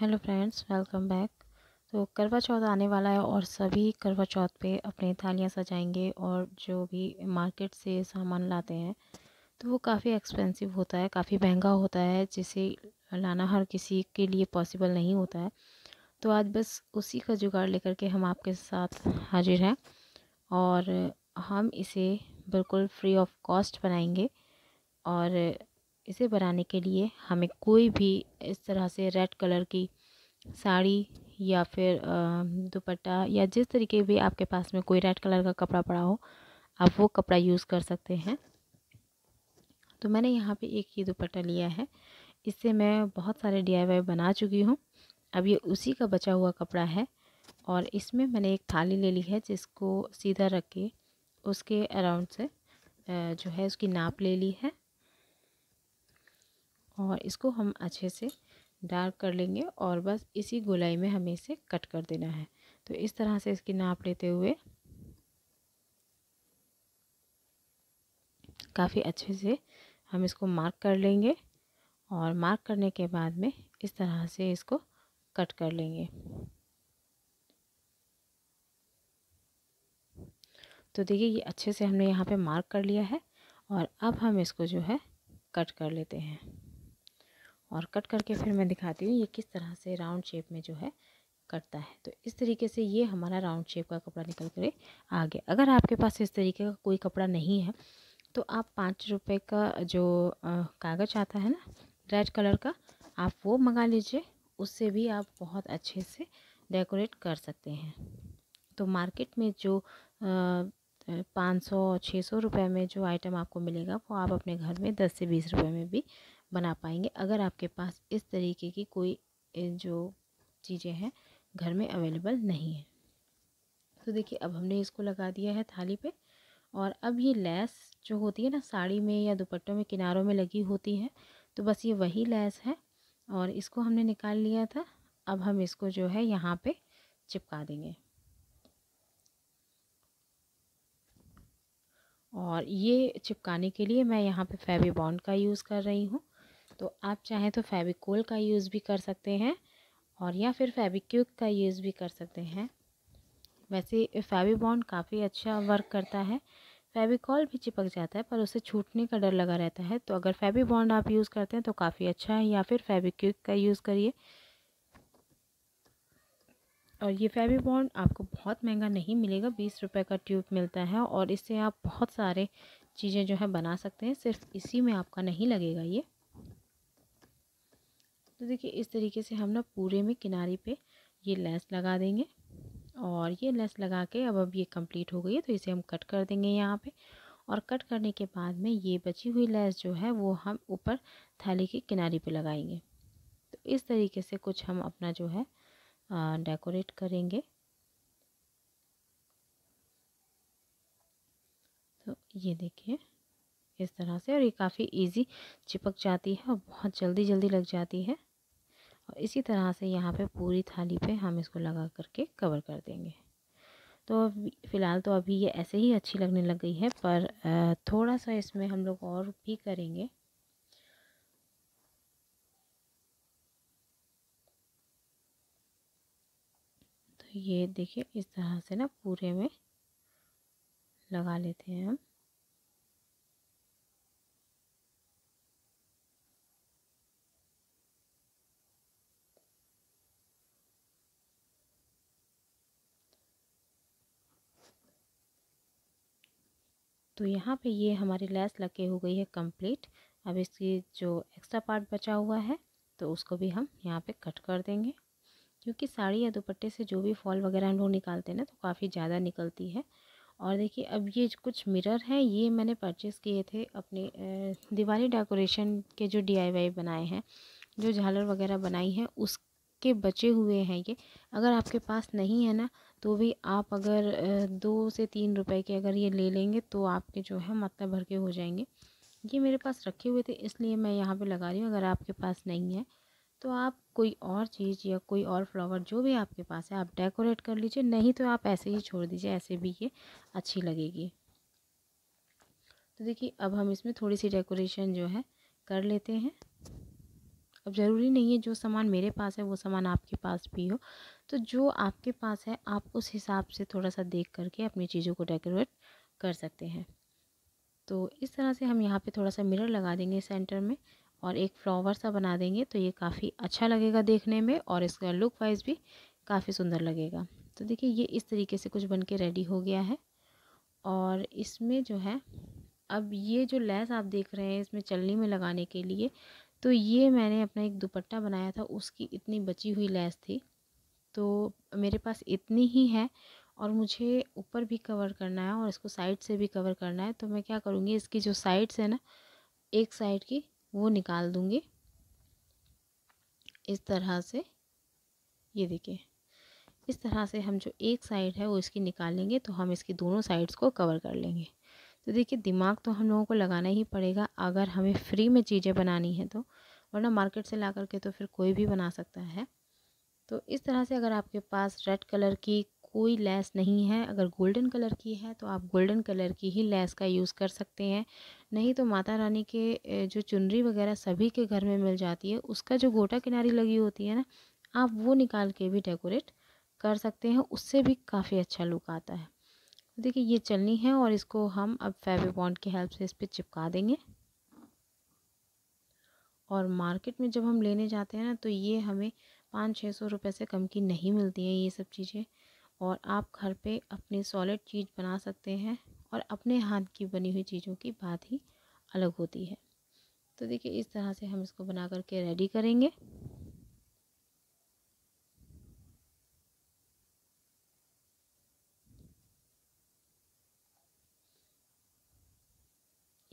hello friends welcome back तो करवा चौथ आने वाला है और सभी करवा चौथ पे अपने थालियाँ सजाएंगे और जो भी मार्केट से सामान लाते हैं तो वो काफ़ी एक्सपेंसिव होता है काफ़ी महंगा होता है जिसे लाना हर किसी के लिए पॉसिबल नहीं होता है तो आज बस उसी का जुगाड़ लेकर के हम आपके साथ हाजिर हैं और हम इसे बिल्कुल फ्री ऑफ कॉस्ट बनाएंगे और इसे बनाने के लिए हमें कोई भी इस तरह से रेड कलर की साड़ी या फिर दुपट्टा या जिस तरीके भी आपके पास में कोई रेड कलर का कपड़ा पड़ा हो आप वो कपड़ा यूज़ कर सकते हैं तो मैंने यहाँ पे एक ही दुपट्टा लिया है इससे मैं बहुत सारे डी बना चुकी हूँ अब ये उसी का बचा हुआ कपड़ा है और इसमें मैंने एक थाली ले ली है जिसको सीधा रख के उसके अराउंड से जो है उसकी नाप ले ली है और इसको हम अच्छे से डार्क कर लेंगे और बस इसी गोलाई में हमें इसे कट कर देना है तो इस तरह से इसकी नाप लेते हुए काफ़ी अच्छे से हम इसको मार्क कर लेंगे और मार्क करने के बाद में इस तरह से इसको कट कर लेंगे तो देखिए ये अच्छे से हमने यहाँ पे मार्क कर लिया है और अब हम इसको जो है कट कर लेते हैं और कट करके फिर मैं दिखाती हूँ ये किस तरह से राउंड शेप में जो है करता है तो इस तरीके से ये हमारा राउंड शेप का कपड़ा निकल कर आ गया अगर आपके पास इस तरीके का कोई कपड़ा नहीं है तो आप पाँच रुपये का जो कागज़ आता है ना रेड कलर का आप वो मंगा लीजिए उससे भी आप बहुत अच्छे से डेकोरेट कर सकते हैं तो मार्केट में जो पाँच सौ छः सौ रुपये में जो आइटम आपको मिलेगा वो आप अपने घर में दस से बीस रुपये में भी बना पाएंगे अगर आपके पास इस तरीके की कोई जो चीज़ें हैं घर में अवेलेबल नहीं है तो देखिए अब हमने इसको लगा दिया है थाली पे और अब ये लैस जो होती है ना साड़ी में या दुपट्टों में किनारों में लगी होती है तो बस ये वही लैस है और इसको हमने निकाल लिया था अब हम इसको जो है यहाँ पे चिपका देंगे और ये चिपकाने के लिए मैं यहाँ पे फैबी बॉन्ड का यूज़ कर रही हूँ तो आप चाहें तो फेविकोल का यूज़ भी कर सकते हैं और या फिर फेविक्यूक का यूज़ भी कर सकते हैं वैसे फेविबॉन्ड काफ़ी अच्छा वर्क करता है फेविकॉल भी चिपक जाता है पर उसे छूटने का डर लगा रहता है तो अगर फेवी बॉन्ड आप यूज़ करते हैं तो काफ़ी अच्छा है या फिर फेविक्विक का यूज़ करिए और ये फेवी बॉन्ड आपको बहुत महंगा नहीं मिलेगा बीस रुपये का ट्यूब मिलता है और इससे आप बहुत सारे चीज़ें जो है बना सकते हैं सिर्फ इसी में आपका नहीं लगेगा ये तो देखिए इस तरीके से हम ना पूरे में किनारे पे ये लेस लगा देंगे और ये लेस लगा के अब अब ये कंप्लीट हो गई है तो इसे हम कट कर देंगे यहाँ पे और कट करने के बाद में ये बची हुई लेस जो है वो हम ऊपर थाली के किनारे पे लगाएंगे तो इस तरीके से कुछ हम अपना जो है डेकोरेट करेंगे तो ये देखिए इस तरह से और ये काफ़ी इजी चिपक जाती है और बहुत जल्दी जल्दी लग जाती है इसी तरह से यहाँ पे पूरी थाली पे हम इसको लगा करके कवर कर देंगे तो फ़िलहाल तो अभी ये ऐसे ही अच्छी लगने लग गई है पर थोड़ा सा इसमें हम लोग और भी करेंगे तो ये देखिए इस तरह से ना पूरे में लगा लेते हैं हम तो यहाँ पे ये हमारी लैस लग के हो गई है कंप्लीट अब इसकी जो एक्स्ट्रा पार्ट बचा हुआ है तो उसको भी हम यहाँ पे कट कर देंगे क्योंकि साड़ी या दुपट्टे से जो भी फॉल वगैरह हम लोग निकालते हैं ना तो काफ़ी ज़्यादा निकलती है और देखिए अब ये कुछ मिरर हैं ये मैंने परचेज़ किए थे अपने दिवाली डेकोरेशन के जो डी बनाए हैं जो झालर वगैरह बनाई है उसके बचे हुए हैं ये अगर आपके पास नहीं है ना तो भी आप अगर दो से तीन रुपए के अगर ये ले लेंगे तो आपके जो है मतलब भर के हो जाएंगे ये मेरे पास रखे हुए थे इसलिए मैं यहाँ पे लगा रही हूँ अगर आपके पास नहीं है तो आप कोई और चीज़ या कोई और फ्लावर जो भी आपके पास है आप डेकोरेट कर लीजिए नहीं तो आप ऐसे ही छोड़ दीजिए ऐसे भी ये अच्छी लगेगी तो देखिए अब हम इसमें थोड़ी सी डेकोरेशन जो है कर लेते हैं अब ज़रूरी नहीं है जो सामान मेरे पास है वो सामान आपके पास भी हो तो जो आपके पास है आप उस हिसाब से थोड़ा सा देख करके अपनी चीज़ों को डेकोरेट कर सकते हैं तो इस तरह से हम यहाँ पे थोड़ा सा मिरर लगा देंगे सेंटर में और एक फ्लावर सा बना देंगे तो ये काफ़ी अच्छा लगेगा देखने में और इसका लुक वाइज भी काफ़ी सुंदर लगेगा तो देखिए ये इस तरीके से कुछ बन के रेडी हो गया है और इसमें जो है अब ये जो लेस आप देख रहे हैं इसमें चलनी में लगाने के लिए तो ये मैंने अपना एक दुपट्टा बनाया था उसकी इतनी बची हुई लेस थी तो मेरे पास इतनी ही है और मुझे ऊपर भी कवर करना है और इसको साइड से भी कवर करना है तो मैं क्या करूँगी इसकी जो साइड्स है ना एक साइड की वो निकाल दूँगी इस तरह से ये देखिए इस तरह से हम जो एक साइड है वो इसकी निकालेंगे तो हम इसकी दोनों साइड्स को कवर कर लेंगे तो देखिए दिमाग तो हम लोगों को लगाना ही पड़ेगा अगर हमें फ्री में चीज़ें बनानी है तो वरना मार्केट से ला करके तो फिर कोई भी बना सकता है तो इस तरह से अगर आपके पास रेड कलर की कोई लेस नहीं है अगर गोल्डन कलर की है तो आप गोल्डन कलर की ही लेस का यूज़ कर सकते हैं नहीं तो माता रानी के जो चुनरी वगैरह सभी के घर में मिल जाती है उसका जो गोटा किनारी लगी होती है ना आप वो निकाल के भी डेकोरेट कर सकते हैं उससे भी काफ़ी अच्छा लुक आता है देखिए ये चलनी है और इसको हम अब फैब्रिक बॉन्ड की हेल्प से इस पर चिपका देंगे और मार्केट में जब हम लेने जाते हैं ना तो ये हमें पाँच छः सौ रुपये से कम की नहीं मिलती हैं ये सब चीज़ें और आप घर पे अपनी सॉलिड चीज़ बना सकते हैं और अपने हाथ की बनी हुई चीज़ों की बात ही अलग होती है तो देखिए इस तरह से हम इसको बना करके रेडी करेंगे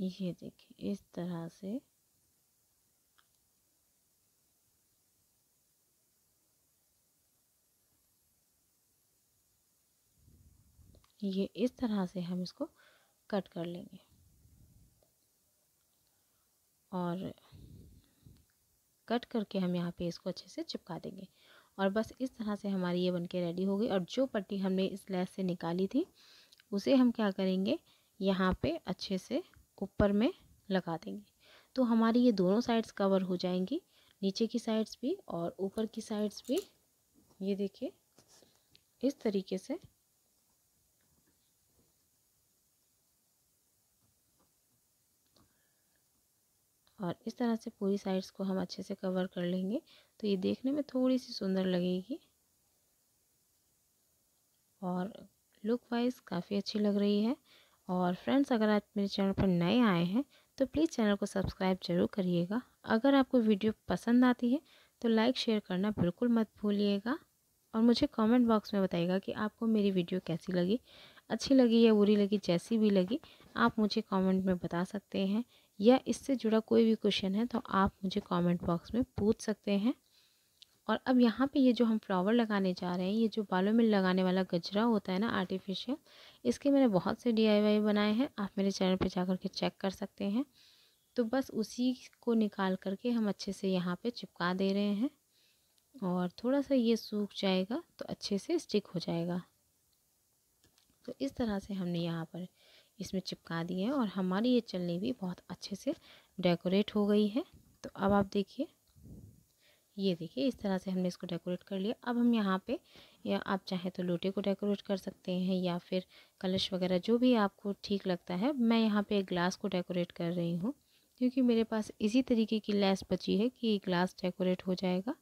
ये देखिए इस तरह से ये इस तरह से हम इसको कट कर लेंगे और कट करके हम यहाँ पे इसको अच्छे से चिपका देंगे और बस इस तरह से हमारी ये बनके रेडी हो गई और जो पट्टी हमने इस लैस से निकाली थी उसे हम क्या करेंगे यहाँ पे अच्छे से ऊपर में लगा देंगे तो हमारी ये दोनों साइड्स कवर हो जाएंगी नीचे की साइड्स भी और ऊपर की साइड्स भी ये देखिए इस तरीके से और इस तरह से पूरी साइड्स को हम अच्छे से कवर कर लेंगे तो ये देखने में थोड़ी सी सुंदर लगेगी और लुक वाइज काफ़ी अच्छी लग रही है और फ्रेंड्स अगर आप मेरे चैनल पर नए आए हैं तो प्लीज़ चैनल को सब्सक्राइब जरूर करिएगा अगर आपको वीडियो पसंद आती है तो लाइक शेयर करना बिल्कुल मत भूलिएगा और मुझे कमेंट बॉक्स में बताइएगा कि आपको मेरी वीडियो कैसी लगी अच्छी लगी या बुरी लगी जैसी भी लगी आप मुझे कमेंट में बता सकते हैं या इससे जुड़ा कोई भी क्वेश्चन है तो आप मुझे कमेंट बॉक्स में पूछ सकते हैं और अब यहाँ पे ये जो हम फ्लावर लगाने जा रहे हैं ये जो बालों में लगाने वाला गजरा होता है ना आर्टिफिशियल इसके मैंने बहुत से डी बनाए हैं आप मेरे चैनल पर जा के चेक कर सकते हैं तो बस उसी को निकाल करके हम अच्छे से यहाँ पर चिपका दे रहे हैं और थोड़ा सा ये सूख जाएगा तो अच्छे से स्टिक हो जाएगा तो इस तरह से हमने यहाँ पर इसमें चिपका दिए हैं और हमारी ये चलनी भी बहुत अच्छे से डेकोरेट हो गई है तो अब आप देखिए ये देखिए इस तरह से हमने इसको डेकोरेट कर लिया अब हम यहाँ पे या आप चाहे तो लोटे को डेकोरेट कर सकते हैं या फिर कलश वगैरह जो भी आपको ठीक लगता है मैं यहाँ पे एक ग्लास को डेकोरेट कर रही हूँ क्योंकि मेरे पास इसी तरीके की लैस बची है कि ग्लास डेकोरेट हो जाएगा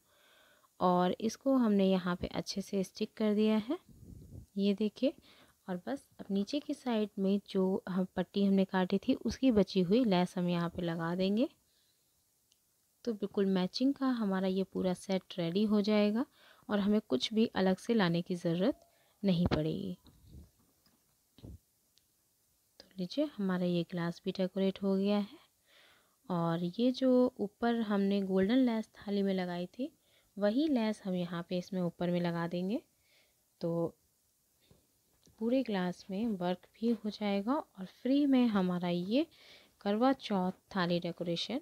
और इसको हमने यहाँ पर अच्छे से स्टिक कर दिया है ये देखिए और बस अब नीचे की साइड में जो हम पट्टी हमने काटी थी उसकी बची हुई लैस हम यहाँ पे लगा देंगे तो बिल्कुल मैचिंग का हमारा ये पूरा सेट रेडी हो जाएगा और हमें कुछ भी अलग से लाने की ज़रूरत नहीं पड़ेगी तो लीजिए हमारा ये ग्लास भी डेकोरेट हो गया है और ये जो ऊपर हमने गोल्डन लैस थाली में लगाई थी वही लैस हम यहाँ पे इसमें ऊपर में लगा देंगे तो पूरे ग्लास में वर्क भी हो जाएगा और फ्री में हमारा ये करवा चौथ थाली डेकोरेशन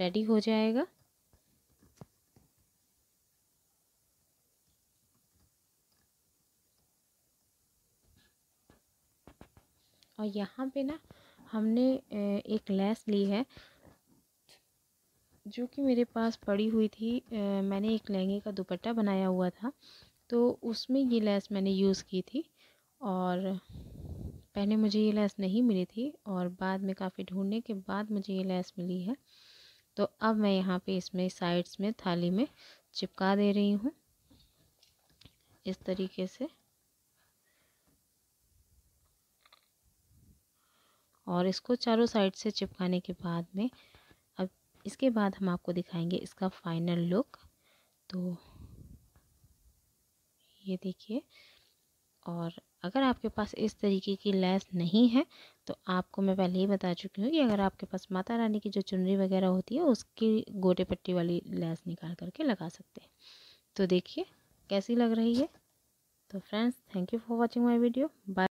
रेडी हो जाएगा और यहाँ पे ना हमने एक लेस ली है जो कि मेरे पास पड़ी हुई थी मैंने एक लहंगे का दुपट्टा बनाया हुआ था तो उसमें ये लेस मैंने यूज़ की थी और पहले मुझे ये लैस नहीं मिली थी और बाद में काफ़ी ढूंढने के बाद मुझे ये लैस मिली है तो अब मैं यहाँ पे इसमें साइड्स में थाली में चिपका दे रही हूँ इस तरीके से और इसको चारों साइड से चिपकाने के बाद में अब इसके बाद हम आपको दिखाएंगे इसका फाइनल लुक तो ये देखिए और अगर आपके पास इस तरीके की लैस नहीं है तो आपको मैं पहले ही बता चुकी हूँ कि अगर आपके पास माता रानी की जो चुनरी वगैरह होती है उसकी गोटे पट्टी वाली लैस निकाल करके लगा सकते हैं तो देखिए कैसी लग रही है तो friends thank you for watching my video bye